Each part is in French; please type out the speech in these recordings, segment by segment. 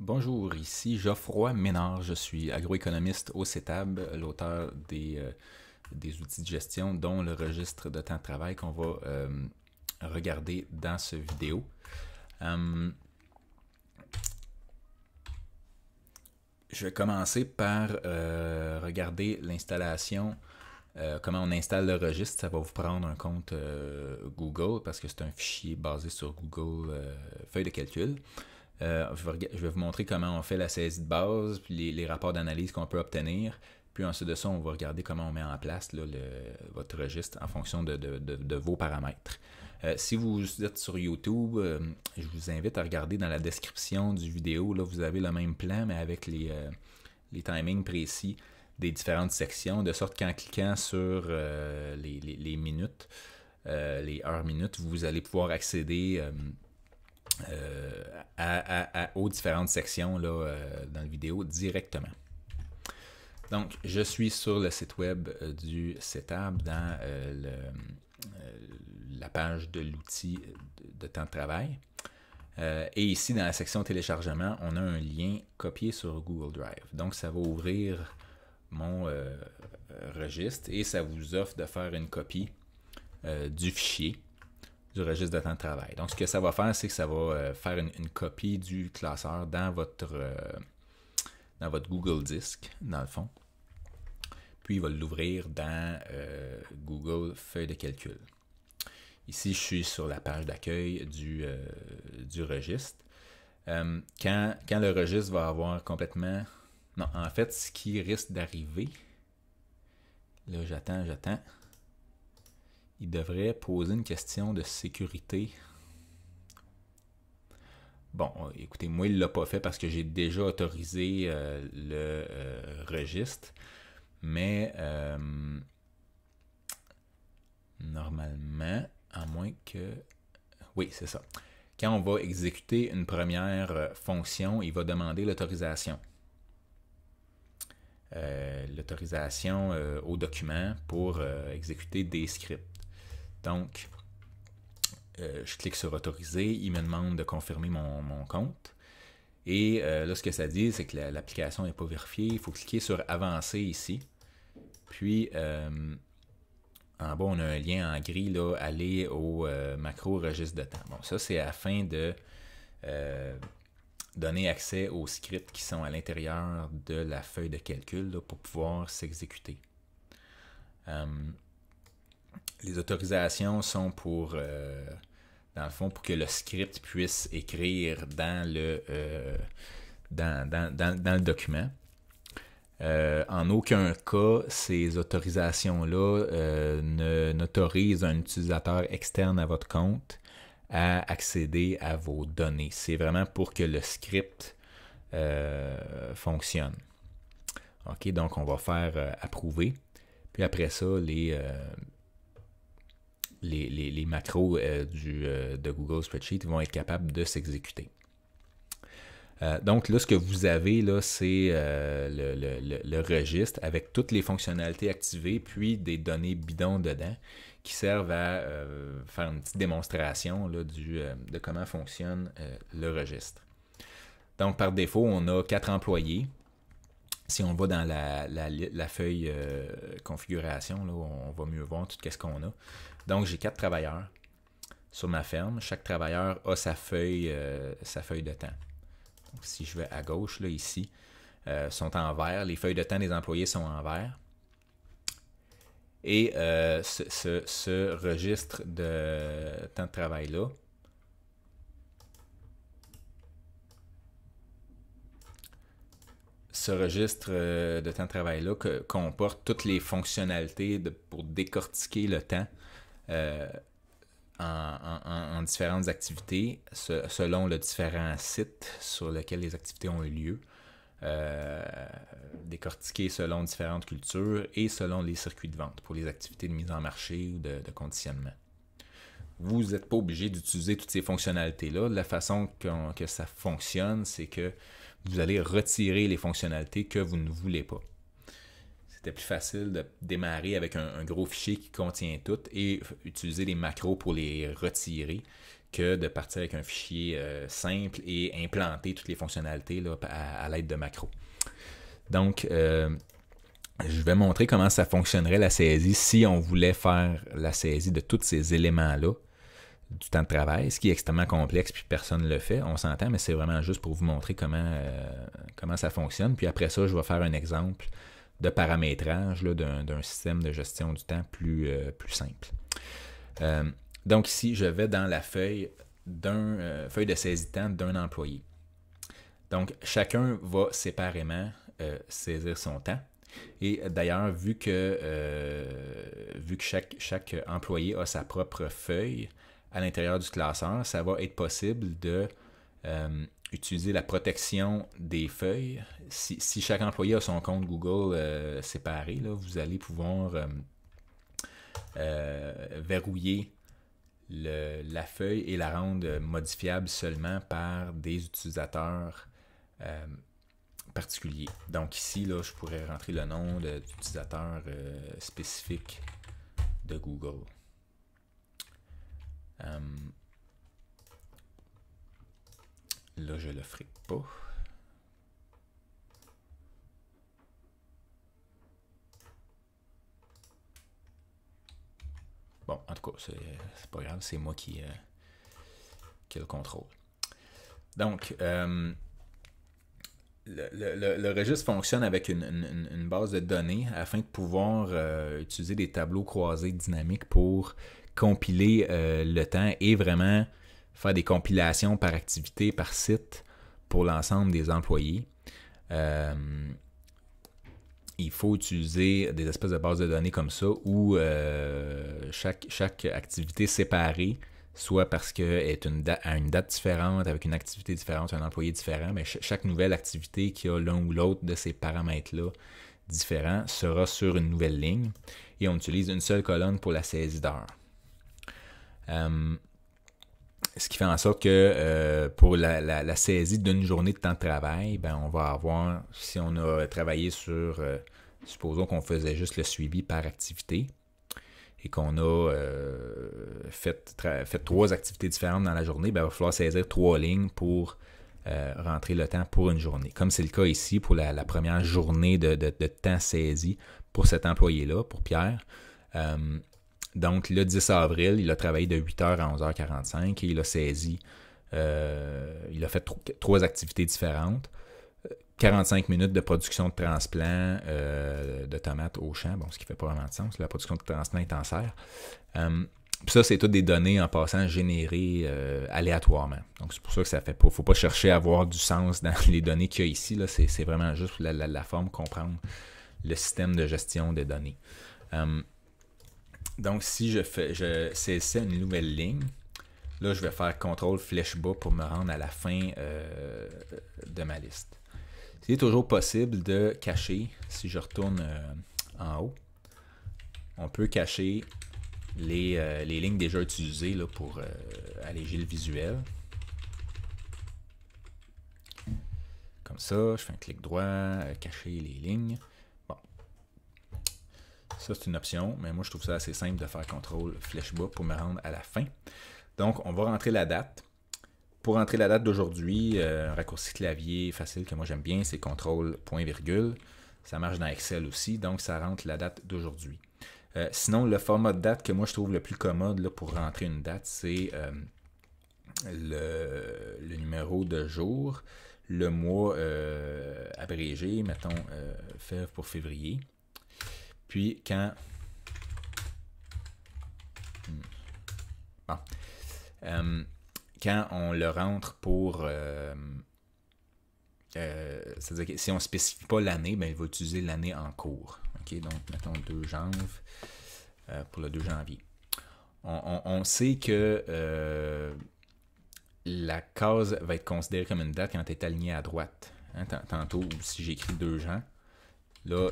Bonjour, ici Geoffroy Ménard, je suis agroéconomiste au CETAB, l'auteur des, euh, des, outils de gestion, dont le registre de temps de travail qu'on va euh, regarder dans ce vidéo. Euh, je vais commencer par regarder l'installation comment on installe le registre, ça va vous prendre un compte Google parce que c'est un fichier basé sur Google feuille de calcul. Euh, je vais vous montrer comment on fait la saisie de base, puis les, rapports d'analyse qu'on peut obtenir. Puis ensuite de ça, on va regarder comment on met en place le, votre registre en fonction de, vos paramètres. Euh, si vous êtes sur YouTube, euh, je vous invite à regarder dans la description du vidéo. Là, vous avez le même plan, mais avec les, timings précis des différentes sections, de sorte qu'en cliquant sur les, les, minutes, les heures minutes, vous allez pouvoir accéder euh, aux différentes sections euh, dans la vidéo directement. Donc, je suis sur le site web euh, du setup dans la page de l'outil de temps de travail. et ici, dans la section téléchargement, on a un lien copié sur Google Drive. Donc, ça va ouvrir mon registre et ça vous offre de faire une copie du fichier du registre de temps de travail. Donc, ce que ça va faire, c'est que ça va euh, faire une, copie du classeur dans votre, euh, dans votre Google disque dans le fond. Puis, il va l'ouvrir dans euh, Google Feuille de calcul. Ici, je suis sur la page d'accueil du, du registre. quand, quand le registre va avoir complètement... Non, en fait, ce qui risque d'arriver... Là, j'attends, j'attends il devrait poser une question de sécurité. Bon, euh, écoutez, moi, il ne l'a pas fait parce que j'ai déjà autorisé euh, le euh, registre, mais normalement, à moins que... Oui, c'est ça. Quand on va exécuter une première fonction, il va demander l'autorisation. l'autorisation au document pour exécuter des scripts. Donc, euh, je clique sur autoriser, il me demande de confirmer mon, compte. Et euh, là, ce que ça dit, c'est que l'application n'est pas vérifiée. Il faut cliquer sur avancer ici. Puis, euh, en bas, on a un lien en gris, là, aller au macro registre de temps. Bon, ça, c'est afin de donner accès aux scripts qui sont à l'intérieur de la feuille de calcul pour pouvoir s'exécuter les autorisations sont pour, euh, dans le fond, pour que le script puisse écrire dans le, euh, dans, le document. Euh, en aucun cas, ces autorisations-là n'autorisent un utilisateur externe à votre compte à accéder à vos données. C'est vraiment pour que le script fonctionne. OK, donc on va faire approuver. Puis après ça, les, les, macros euh, euh, de Google Spreadsheet vont être capables de s'exécuter. Euh, donc là, ce que vous avez, là, c'est le, registre avec toutes les fonctionnalités activées, puis des données bidons dedans qui servent à faire une petite démonstration du, de comment fonctionne le registre. Donc par défaut, on a quatre employés si on va dans la, feuille euh, configuration, on va mieux voir tout ce qu'on a. Donc, j'ai quatre travailleurs sur ma ferme. Chaque travailleur a sa feuille, euh, de temps. si je vais à gauche, là, ici, euh, sont en vert. Les feuilles de temps des employés sont en vert. Et ce, registre de temps de travail-là ce registre euh, de temps de travail-là comporte toutes les fonctionnalités pour décortiquer le temps euh, en, différentes activités selon le différent site sur lequel les activités ont eu lieu, euh, selon différentes cultures et selon les circuits de vente pour les activités de mise en marché ou de conditionnement vous n'êtes pas obligé d'utiliser toutes ces fonctionnalités-là. La façon que ça fonctionne, c'est que vous allez retirer les fonctionnalités que vous ne voulez pas. C'était plus facile de démarrer avec un, gros fichier qui contient tout et utiliser les macros pour les retirer que de partir avec un fichier euh, simple et implanter toutes les fonctionnalités là, à, l'aide de macros. Donc, euh, je vais montrer comment ça fonctionnerait la saisie si on voulait faire la saisie de tous ces éléments-là du temps de travail, ce qui est extrêmement complexe, puis personne ne le fait, on s'entend, mais c'est vraiment juste pour vous montrer comment, euh, ça fonctionne. Puis après ça, je vais faire un exemple de paramétrage d'un système de gestion du temps plus, euh, simple. Euh, donc ici, je vais dans la feuille d'un feuille de saisie temps d'un employé. Donc chacun va séparément saisir son temps. Et d'ailleurs, vu que, vu que chaque, employé a sa propre feuille, à l'intérieur du classeur, ça va être possible de euh, utiliser la protection des feuilles. Si, chaque employé a son compte Google euh, séparé, là, vous allez pouvoir euh, verrouiller la feuille et la rendre modifiable seulement par des utilisateurs particuliers. Donc ici, là, je pourrais rentrer le nom d'utilisateur l'utilisateur spécifique de Google. Euh, là, je le ferai pas. Bon, en tout cas, c'est pas grave, c'est moi qui, euh, qui le contrôle. Donc, euh, le, registre fonctionne avec une, base de données afin de pouvoir utiliser des tableaux croisés dynamiques pour compiler euh, le temps et vraiment faire des compilations par activité, par site pour l'ensemble des employés. Euh, il faut utiliser des espèces de bases de données comme ça où euh, chaque, chaque activité séparée, soit parce qu'elle est une à une date différente, avec une activité différente, un employé différent, mais chaque nouvelle activité qui a l'un ou l'autre de ces paramètres-là différents sera sur une nouvelle ligne et on utilise une seule colonne pour la saisie d'heure. Euh, ce qui fait en sorte que euh, pour la, saisie d'une journée de temps de travail, ben, on va avoir, si on a travaillé sur, euh, supposons qu'on faisait juste le suivi par activité et qu'on a fait, trois activités différentes dans la journée, ben, il va falloir saisir trois lignes pour rentrer le temps pour une journée. Comme c'est le cas ici pour la, première journée de, de, temps saisi pour cet employé-là, pour Pierre. Donc, le 10 avril, il a travaillé de 8h à 11h45 et il a saisi, euh, il a fait trois activités différentes. 45 minutes de production de transplant euh, de tomates au champ, bon, ce qui fait pas vraiment de sens, la production de transplant est en serre. Euh, puis ça, c'est toutes des données en passant générées aléatoirement. Donc, c'est pour ça que ça fait pas. il ne faut pas chercher à avoir du sens dans les données qu'il y a ici. C'est vraiment juste la, la, forme, comprendre le système de gestion des données. Donc, si je fais, je une nouvelle ligne, là, je vais faire CTRL flèche bas pour me rendre à la fin euh, de ma liste. C'est toujours possible de cacher, si je retourne euh, en haut, on peut cacher les, euh, lignes déjà utilisées là, pour alléger le visuel. Comme ça, je fais un clic droit, cacher les lignes. Ça, c'est une option, mais moi, je trouve ça assez simple de faire contrôle flèche bas pour me rendre à la fin. Donc, on va rentrer la date. Pour rentrer la date d'aujourd'hui, euh, un raccourci clavier facile que moi j'aime bien, c'est contrôle point virgule. Ça marche dans Excel aussi, donc ça rentre la date d'aujourd'hui. Euh, sinon, le format de date que moi je trouve le plus commode pour rentrer une date, c'est euh, le, numéro de jour, le mois abrégé, mettons fèvre pour février. Puis quand... Hmm. Euh, quand on le rentre pour... Euh, euh, c'est-à-dire si on ne spécifie pas l'année, ben, il va utiliser l'année en cours. OK, donc mettons 2 janvier pour le 2 janvier. On, sait que la case va être considérée comme une date quand elle est alignée à droite. Hein, tantôt, si j'écris 2 janvier. là,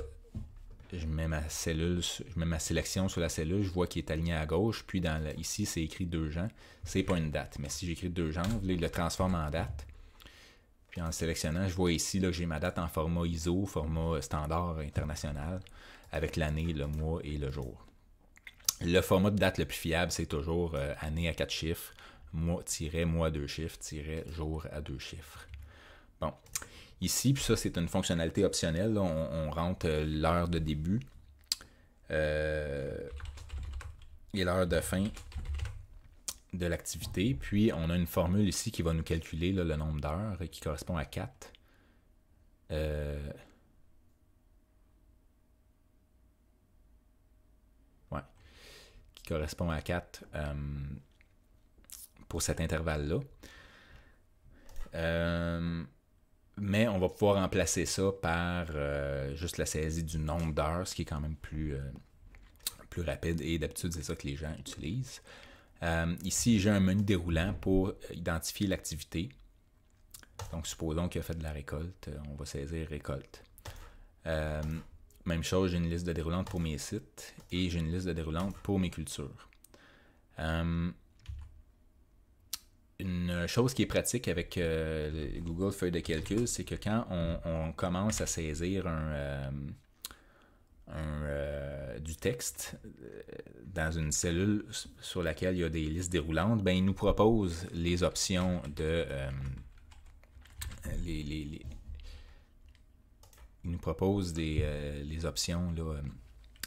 je mets ma cellule, je ma sélection sur la cellule, je vois qu'il est aligné à gauche, puis ici, c'est écrit deux gens. C'est pas une date, mais si j'écris deux gens, je le transforme en date. Puis en sélectionnant, je vois ici là, que j'ai ma date en format ISO, format standard international, avec l'année, le mois et le jour. Le format de date le plus fiable, c'est toujours euh, année à quatre chiffres, mois, tiret, mois deux chiffres, tiret, jour à deux chiffres. Bon ici. Puis ça, c'est une fonctionnalité optionnelle. On, rentre euh, l'heure de début euh, et l'heure de fin de l'activité. Puis on a une formule ici qui va nous calculer le nombre d'heures et euh, qui correspond à 4. Qui correspond à 4 pour cet intervalle-là mais on va pouvoir remplacer ça par euh, juste la saisie du nombre d'heures, ce qui est quand même plus, euh, plus rapide. Et d'habitude, c'est ça que les gens utilisent. Euh, ici, j'ai un menu déroulant pour identifier l'activité. Donc, supposons qu'il a fait de la récolte. On va saisir récolte. même chose, j'ai une liste de déroulante pour mes sites et j'ai une liste de déroulante pour mes cultures une chose qui est pratique avec euh, Google Feuille de calcul, c'est que quand on, commence à saisir euh, euh, du texte dans une cellule sur laquelle il y a des listes déroulantes, ben, il nous propose les options de... nous propose des, les options là,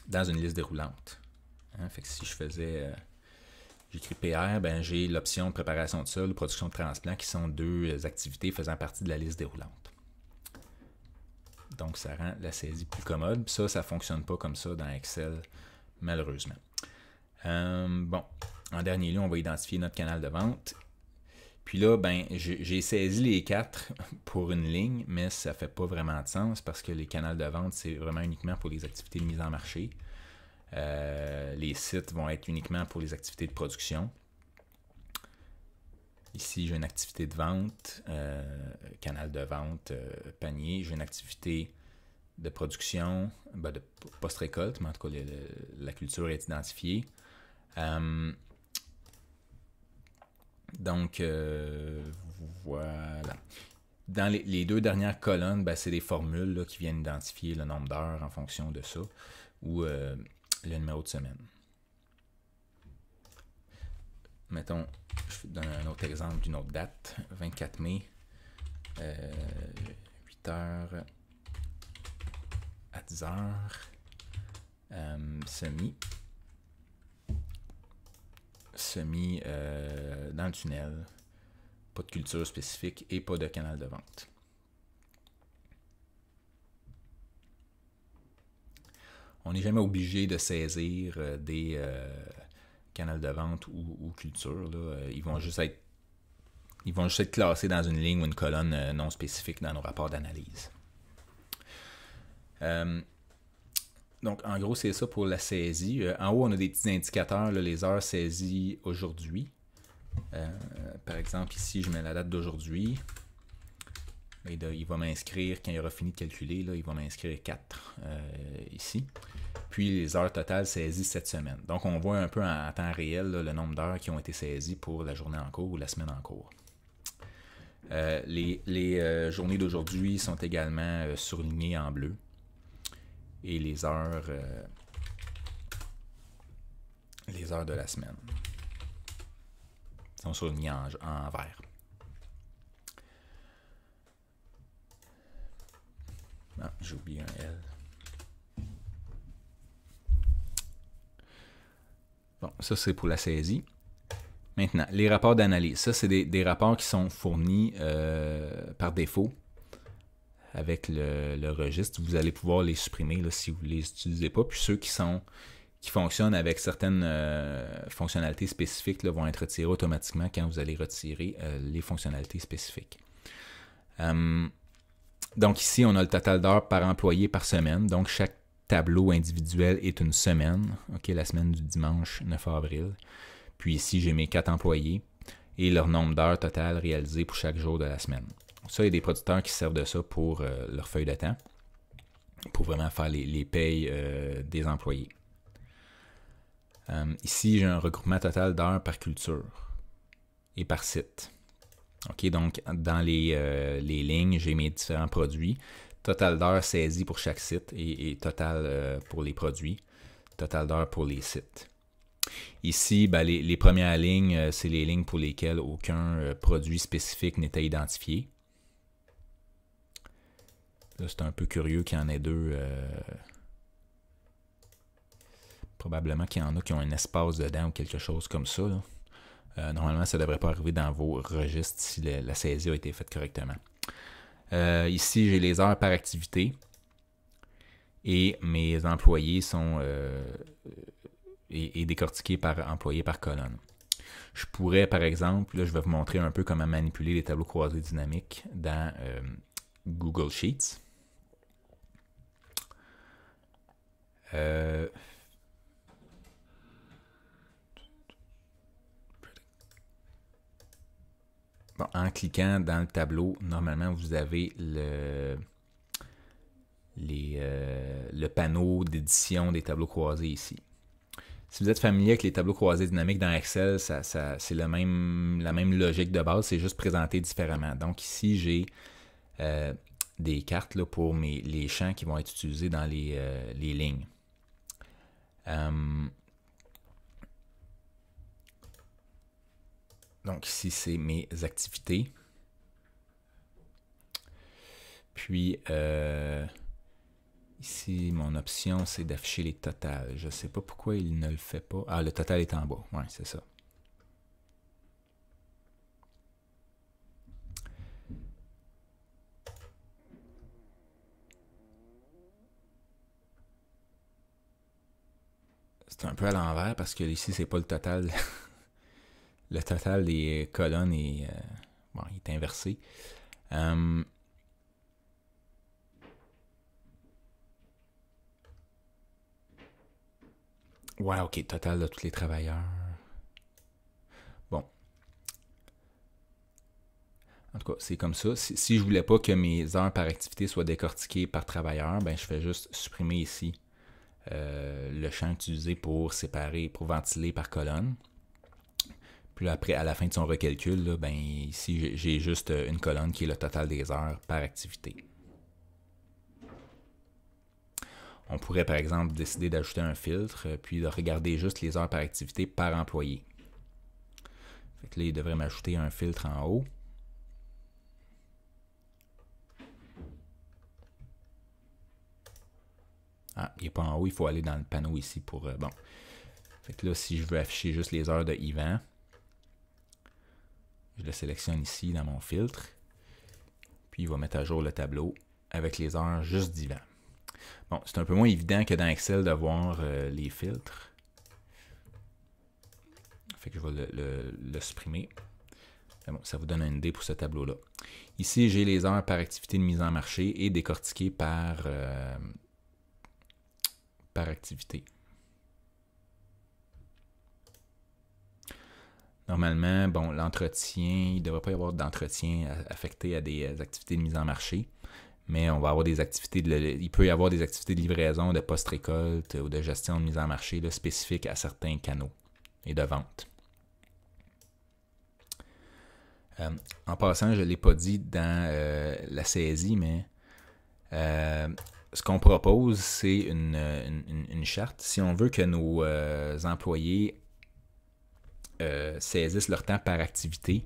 dans une liste déroulante. Hein, fait si je faisais... J'écris PR, ben, j'ai l'option préparation de sol, production de transplant, qui sont deux euh, activités faisant partie de la liste déroulante. Donc, ça rend la saisie plus commode. ça, ça ne fonctionne pas comme ça dans Excel, malheureusement. Euh, bon, en dernier lieu, on va identifier notre canal de vente. Puis là, ben, j'ai saisi les quatre pour une ligne, mais ça ne fait pas vraiment de sens parce que les canaux de vente, c'est vraiment uniquement pour les activités de mise en marché. Euh, les sites vont être uniquement pour les activités de production. Ici, j'ai une activité de vente, euh, canal de vente, euh, panier. J'ai une activité de production, ben, de post-récolte, mais en tout cas, la culture est identifiée. donc, voilà. Dans les, deux dernières colonnes, ben, c'est des formules qui viennent identifier le nombre d'heures en fonction de ça, ou le numéro de semaine. Mettons, je donne un autre exemple d'une autre date, 24 mai, 8h euh, à 10h, euh, semi, semi euh, dans le tunnel, pas de culture spécifique et pas de canal de vente. on n'est jamais obligé de saisir euh, des euh, canaux de vente ou, culture. Ils vont juste être ils vont juste être classés dans une ligne ou une colonne euh, non spécifique dans nos rapports d'analyse. donc, en gros, c'est ça pour la saisie. en haut, on a des petits indicateurs, là, les heures saisies aujourd'hui. par exemple, ici, je mets la date d'aujourd'hui il, va m'inscrire, quand il aura fini de calculer, là, il va m'inscrire 4 euh, ici. Puis les heures totales saisies cette semaine. Donc on voit un peu en, temps réel le nombre d'heures qui ont été saisies pour la journée en cours ou la semaine en cours. Euh, les, euh, journées d'aujourd'hui sont également surlignées en bleu. Et les heures, les heures de la semaine sont surlignées en vert. Non, ah, j'ai oublié un L. Bon, ça c'est pour la saisie. Maintenant, les rapports d'analyse. Ça, c'est des, rapports qui sont fournis euh, par défaut avec le, registre. Vous allez pouvoir les supprimer là, si vous ne les utilisez pas. Puis ceux qui sont qui fonctionnent avec certaines euh, fonctionnalités spécifiques là, vont être retirés automatiquement quand vous allez retirer euh, les fonctionnalités spécifiques. Hum, donc ici, on a le total d'heures par employé par semaine. Donc chaque tableau individuel est une semaine. OK, la semaine du dimanche 9 avril. Puis ici, j'ai mes quatre employés et leur nombre d'heures totales réalisées pour chaque jour de la semaine. Ça, il y a des producteurs qui servent de ça pour euh, leur feuille de temps, pour vraiment faire les, payes euh, des employés. Euh, ici, j'ai un regroupement total d'heures par culture et par site. OK, donc dans euh, les, lignes, j'ai mes différents produits. Total d'heures saisies pour chaque site et, total euh, pour les produits. Total d'heures pour les sites. Ici, ben, les, premières lignes, euh, c'est les lignes pour lesquelles aucun produit spécifique n'était identifié. Là, c'est un peu curieux qu'il y en ait deux. Probablement qu'il y en a qui ont un espace dedans ou quelque chose comme ça. Euh, normalement, ça ne devrait pas arriver dans vos registres si la saisie a été faite correctement. Euh, ici, j'ai les heures par activité et mes employés sont euh, et, décortiqués par employés par colonne. Je pourrais, par exemple, là, je vais vous montrer un peu comment manipuler les tableaux croisés dynamiques dans Google Sheets. Euh, en cliquant dans le tableau, normalement, vous avez le, les, euh, le panneau d'édition des tableaux croisés ici. Si vous êtes familier avec les tableaux croisés dynamiques dans Excel, ça, ça, c'est même, la même logique de base, c'est juste présenté différemment. Donc ici, j'ai euh, des cartes là, pour mes, les champs qui vont être utilisés dans les, euh, lignes. Donc ici, c'est mes activités. Puis euh, ici, mon option, c'est d'afficher les totales. Je ne sais pas pourquoi il ne le fait pas. Ah, le total est en bas. Oui, c'est ça. C'est un peu à l'envers parce que ici, c'est pas le total. le total des colonnes est, euh, est inversé. Euh, ouais, ok, total de tous les travailleurs. Bon. En tout cas, c'est comme ça. Si, je je voulais pas que mes heures par activité soient décortiquées par travailleur, ben je fais juste supprimer ici euh, le champ utilisé pour séparer, pour ventiler par colonne. Puis après, à la fin de son recalcul, là, ben, ici, j'ai juste euh, une colonne qui est le total des heures par activité. On pourrait, par exemple, décider d'ajouter un filtre, euh, puis de regarder juste les heures par activité par employé. Fait que là, il devrait m'ajouter un filtre en haut. Ah, il n'est pas en haut, il faut aller dans le panneau ici pour... Euh, bon. Fait que là, si je veux afficher juste les heures de Yvan, je le sélectionne ici dans mon filtre. Puis il va mettre à jour le tableau avec les heures juste d'hiver. Bon, c'est un peu moins évident que dans Excel de voir euh, les filtres. Fait que je vais le, supprimer. Bon, ça vous donne une idée pour ce tableau-là. Ici, j'ai les heures par activité de mise en marché et décortiquées par, euh, par activité. Normalement, bon, l'entretien, il ne devrait pas y avoir d'entretien affecté à des euh, activités de mise en marché, mais on va avoir des activités de, il peut y avoir des activités de livraison, de post-récolte ou de gestion de mise en marché là, spécifiques à certains canaux et de vente. Euh, en passant, je ne l'ai pas dit dans euh, la saisie, mais ce qu'on propose, c'est une, charte. Si on veut que nos employés euh, saisissent leur temps par activité,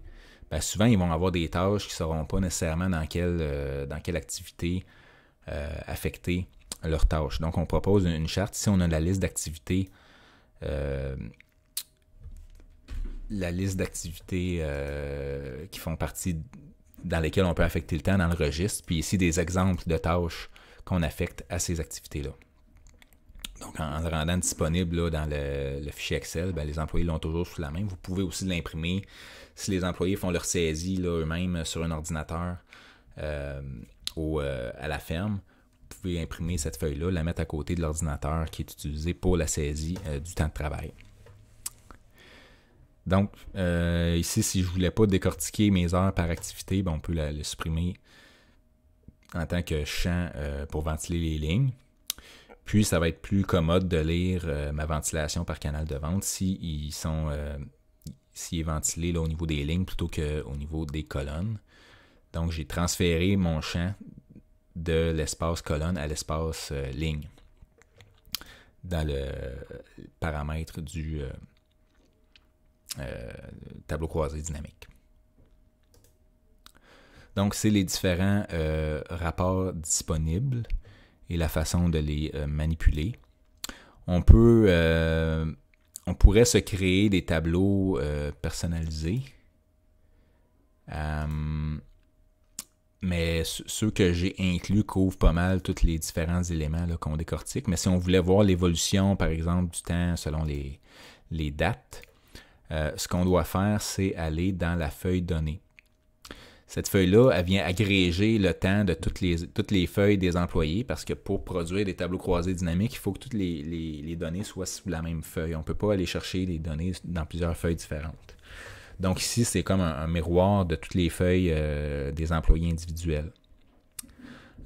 ben, souvent ils vont avoir des tâches qui ne sauront pas nécessairement dans quelle, euh, dans quelle activité euh, affecter leurs tâches. Donc on propose une charte. Ici, on a la liste d'activités. la liste d'activités qui font partie dans lesquelles on peut affecter le temps dans le registre, puis ici des exemples de tâches qu'on affecte à ces activités-là. Donc, en, le rendant disponible dans le, fichier Excel, ben, les employés l'ont toujours sous la main. Vous pouvez aussi l'imprimer si les employés font leur saisie eux-mêmes euh, sur un ordinateur euh, euh, à la ferme. Vous pouvez imprimer cette feuille-là, la mettre à côté de l'ordinateur qui est utilisé pour la saisie du temps de travail. Donc, ici, si je ne voulais pas décortiquer mes heures par activité, ben, on peut le supprimer en tant que champ pour ventiler les lignes. Puis, ça va être plus commode de lire euh, ma ventilation par canal de vente si sont euh, est ventilé au niveau des lignes plutôt qu'au niveau des colonnes. Donc, j'ai transféré mon champ de l'espace colonne à l'espace euh, ligne dans le paramètre du tableau croisé dynamique. Donc, c'est les différents rapports disponibles et la façon de les euh, manipuler. On peut, euh, on pourrait se créer des tableaux euh, personnalisés. mais ceux que j'ai inclus couvrent pas mal tous les différents éléments qu'on décortique. Mais si on voulait voir l'évolution, par exemple, du temps selon les, les dates, ce qu'on doit faire, c'est aller dans la feuille donnée. Cette feuille-là, elle vient agréger le temps de toutes les, toutes les feuilles des employés parce que pour produire des tableaux croisés dynamiques, il faut que toutes les, données soient sous la même feuille. On ne peut pas aller chercher les données dans plusieurs feuilles différentes. Donc ici, c'est comme un, miroir de toutes les feuilles euh, des employés individuels.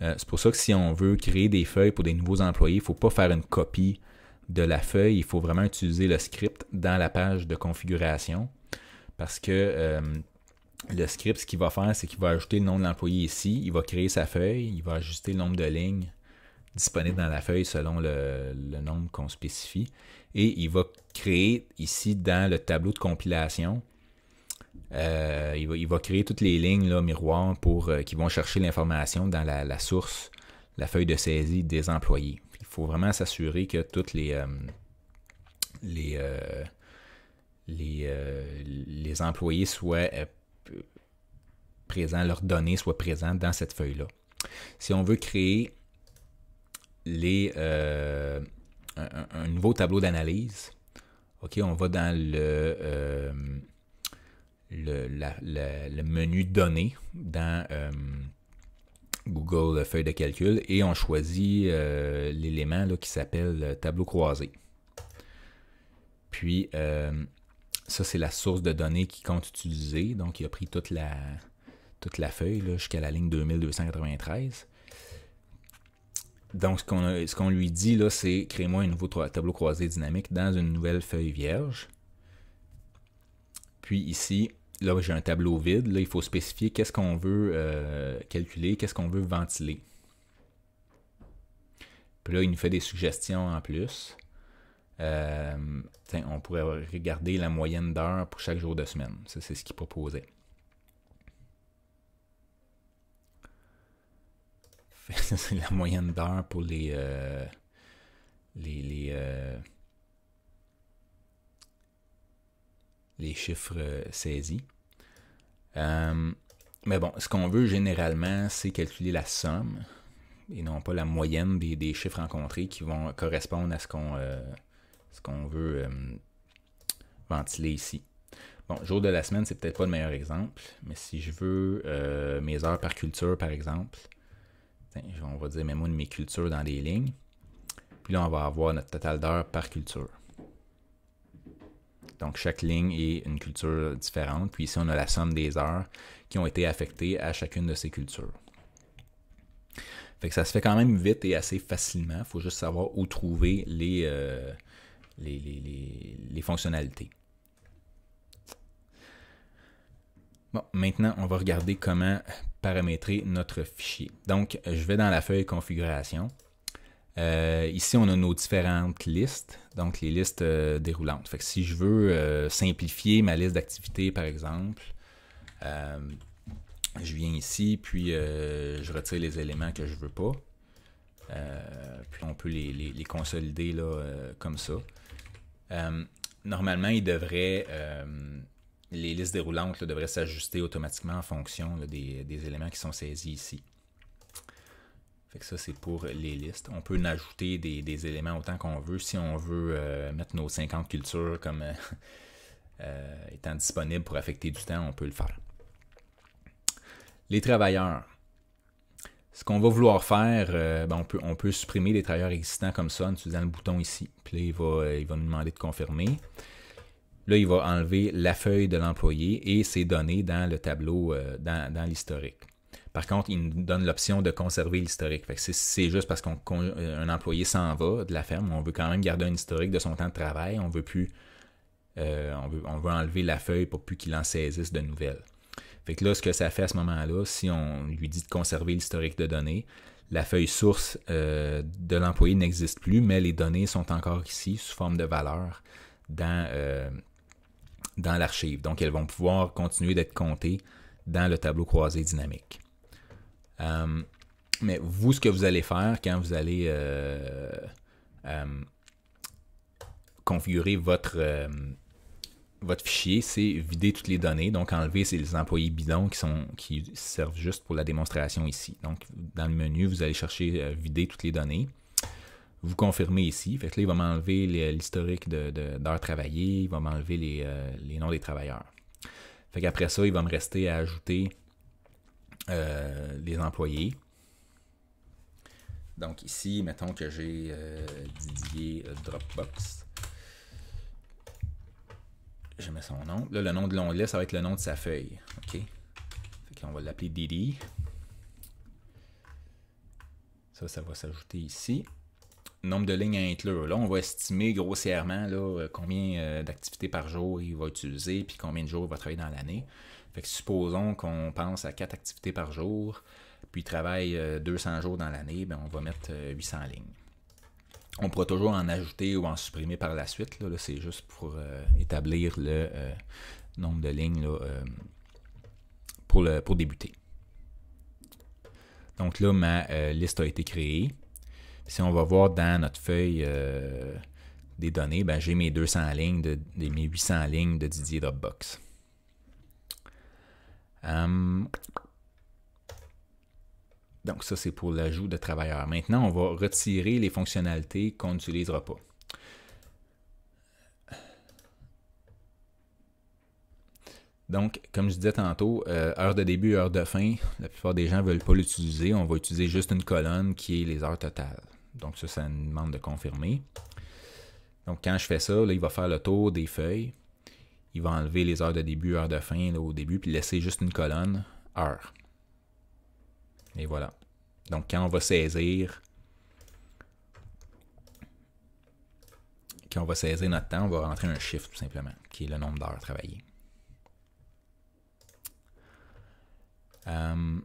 Euh, c'est pour ça que si on veut créer des feuilles pour des nouveaux employés, il ne faut pas faire une copie de la feuille, il faut vraiment utiliser le script dans la page de configuration parce que euh, le script, ce qu'il va faire, c'est qu'il va ajouter le nom de l'employé ici, il va créer sa feuille, il va ajuster le nombre de lignes disponibles dans la feuille selon le, nombre qu'on spécifie, et il va créer ici dans le tableau de compilation, euh, il, va, créer toutes les lignes miroirs pour, euh, qui vont chercher l'information dans la, source, la feuille de saisie des employés. Il faut vraiment s'assurer que tous les euh, les, les employés soient leurs données soient présentes dans cette feuille-là. Si on veut créer les, euh, un, nouveau tableau d'analyse, OK, on va dans le, euh, le, menu Données dans euh, Google Feuille de calcul et on choisit l'élément qui s'appelle tableau croisé. Puis, ça, c'est la source de données qui compte utiliser. Donc, il a pris toute la, toute la feuille jusqu'à la ligne 2293. Donc, ce qu'on qu'on lui dit, là, c'est crée-moi un nouveau tableau croisé dynamique dans une nouvelle feuille vierge. Puis ici, là, j'ai un tableau vide. Là, il faut spécifier qu'est-ce qu'on veut euh, calculer, qu'est-ce qu'on veut ventiler. Puis là, il nous fait des suggestions en plus. Euh, on pourrait regarder la moyenne d'heures pour chaque jour de semaine. Ça, c'est ce qu'il proposait. c'est la moyenne d'heure pour les. Euh, les. Les, euh, chiffres euh, saisis. mais bon, ce qu'on veut généralement, c'est calculer la somme et non pas la moyenne des, chiffres rencontrés qui vont correspondre à ce qu'on ce qu'on veut ventiler ici. Bon, jour de la semaine, c'est peut-être pas le meilleur exemple, mais si je veux mes heures par culture, par exemple, on va dire même une de mes cultures dans des lignes. Puis là, on va avoir notre total d'heures par culture. Donc, chaque ligne est une culture différente. Puis ici, on a la somme des heures qui ont été affectées à chacune de ces cultures. Fait ça se fait quand même vite et assez facilement. Il faut juste savoir où trouver les, euh, les fonctionnalités. Bon, maintenant, on va regarder comment paramétrer notre fichier. Donc, je vais dans la feuille configuration. Euh, ici, on a nos différentes listes, donc les listes euh, déroulantes. Fait que si je veux euh, simplifier ma liste d'activités, par exemple, je viens ici, puis je retire les éléments que je ne veux pas. puis on peut les, consolider là, comme ça. normalement, il devrait les listes déroulantes devraient s'ajuster automatiquement en fonction des, éléments qui sont saisis ici. Fait que ça, c'est pour les listes. On peut ajouter des, éléments autant qu'on veut. Si on veut euh, mettre nos 50 cultures comme euh, euh, étant disponibles pour affecter du temps, on peut le faire. Les travailleurs. Ce qu'on va vouloir faire, ben, on, peut, on peut supprimer les travailleurs existants comme ça en utilisant le bouton ici. Puis il va nous demander de confirmer. Là, il va enlever la feuille de l'employé et ses données dans le tableau, euh, dans, l'historique. Par contre, il nous donne l'option de conserver l'historique. C'est juste parce qu'un euh, employé s'en va de la ferme, on veut quand même garder un historique de son temps de travail, on veut plus, euh, on, veut, enlever la feuille pour plus qu'il en saisisse de nouvelles. Fait que là, ce que ça fait à ce moment-là, si on lui dit de conserver l'historique de données, la feuille source de l'employé n'existe plus, mais les données sont encore ici sous forme de valeur dans, dans l'archive. Donc, elles vont pouvoir continuer d'être comptées dans le tableau croisé dynamique. Euh, mais vous, ce que vous allez faire quand vous allez euh, euh, configurer votre, votre fichier, c'est vider toutes les données. Donc, enlever les employés bidons qui, sont, qui servent juste pour la démonstration ici. Donc, dans le menu, vous allez chercher vider toutes les données vous confirmez ici. Fait que là, il va m'enlever euh, l'historique d'heures travaillées, il va m'enlever les, euh, les, noms des travailleurs. Fait qu'après ça, il va me rester à ajouter euh, les employés. Donc ici, mettons que j'ai Didier Dropbox. Je mets son nom. Là, le nom de l'onglet, ça va être le nom de sa feuille. OK? Fait qu'on va l'appeler Didi. Ça, ça va s'ajouter ici nombre de lignes à inclure. Là, on va estimer grossièrement là, euh, combien euh, d'activités par jour il va utiliser, puis combien de jours il va travailler dans l'année. Fait que supposons qu'on pense à quatre activités par jour, puis il travaille 200 euh, jours dans l'année, ben, on va mettre 800 lignes. On pourra toujours en ajouter ou en supprimer par la suite. Là, c'est juste pour établir le nombre de lignes pour, le, pour débuter. Donc là, ma liste a été créée. Si on va voir dans notre feuille euh, des données, ben, j'ai mes 200 lignes, de, 800 lignes de Didier Dropbox. Hum. donc ça, c'est pour l'ajout de travailleurs. Maintenant, on va retirer les fonctionnalités qu'on n'utilisera pas. Donc, comme je disais tantôt, euh, heure de début, heure de fin, la plupart des gens ne veulent pas l'utiliser. On va utiliser juste une colonne qui est les heures totales. Donc, ça, ça nous demande de confirmer. Donc, quand je fais ça, là, il va faire le tour des feuilles. Il va enlever les heures de début, heure de fin là, au début, puis laisser juste une colonne, heure. Et voilà. Donc, quand on va saisir, quand on va saisir notre temps, on va rentrer un chiffre, tout simplement, qui est le nombre d'heures travaillées. Euh,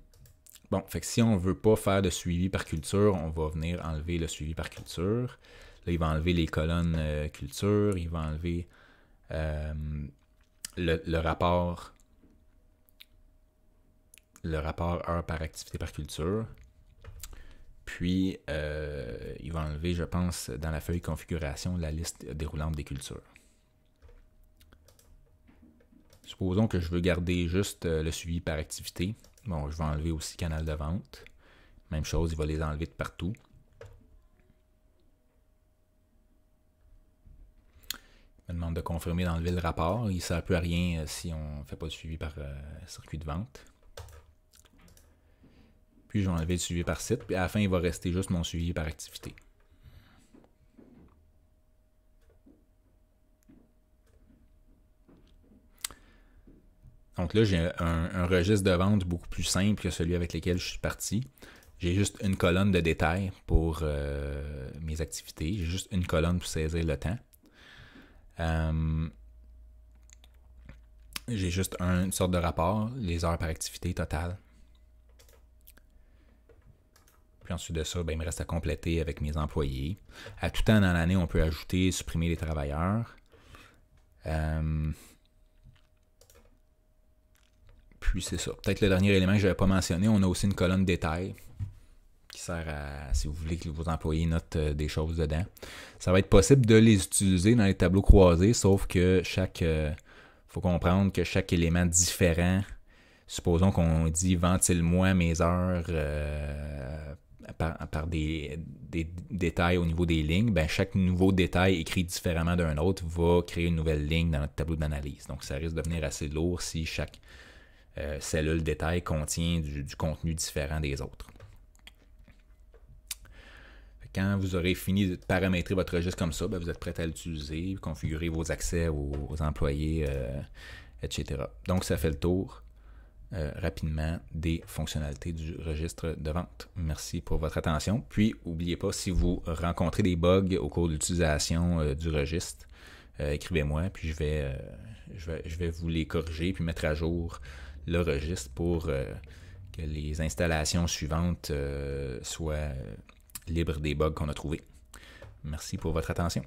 bon, fait que si on ne veut pas faire de suivi par culture, on va venir enlever le suivi par culture. Là, il va enlever les colonnes euh, culture, il va enlever euh, le, le, rapport le rapport heure par activité par culture. Puis, il va enlever, je pense, dans la feuille configuration, la liste déroulante des cultures. Supposons que je veux garder juste euh, le suivi par activité. Bon, je vais enlever aussi canal de vente. Même chose, il va les enlever de partout. Il me demande de confirmer d'enlever le rapport. Il ne sert plus à rien euh, si on ne fait pas de suivi par euh, circuit de vente. Puis je vais enlever le suivi par site. Puis à la fin, il va rester juste mon suivi par activité. Donc là, j'ai un, registre de vente beaucoup plus simple que celui avec lequel je suis parti. J'ai juste une colonne de détails pour euh, mes activités. J'ai juste une colonne pour saisir le temps. Euh, j'ai juste une sorte de rapport, les heures par activité totale. Puis ensuite de ça, ben, il me reste à compléter avec mes employés. À tout temps dans l'année, on peut ajouter, supprimer les travailleurs. Euh, puis c'est ça. Peut-être le dernier élément que je n'avais pas mentionné, on a aussi une colonne détail qui sert à, si vous voulez que vos employés notent euh, des choses dedans. Ça va être possible de les utiliser dans les tableaux croisés, sauf que chaque... Il euh, faut comprendre que chaque élément différent, supposons qu'on dit ventile-moi mes heures euh, par, des, détails au niveau des lignes, ben chaque nouveau détail écrit différemment d'un autre va créer une nouvelle ligne dans notre tableau d'analyse. Donc ça risque de devenir assez lourd si chaque euh, cellule détail contient du, contenu différent des autres. Quand vous aurez fini de paramétrer votre registre comme ça, ben, vous êtes prêt à l'utiliser, configurer vos accès aux, employés, euh, etc. Donc, ça fait le tour euh, rapidement des fonctionnalités du registre de vente. Merci pour votre attention. Puis, n'oubliez pas, si vous rencontrez des bugs au cours de l'utilisation euh, du registre, écrivez-moi, puis je vais, je vais, je, vais, vous les corriger, puis mettre à jour le registre pour euh, que les installations suivantes euh, soient euh, libres des bugs qu'on a trouvés. Merci pour votre attention.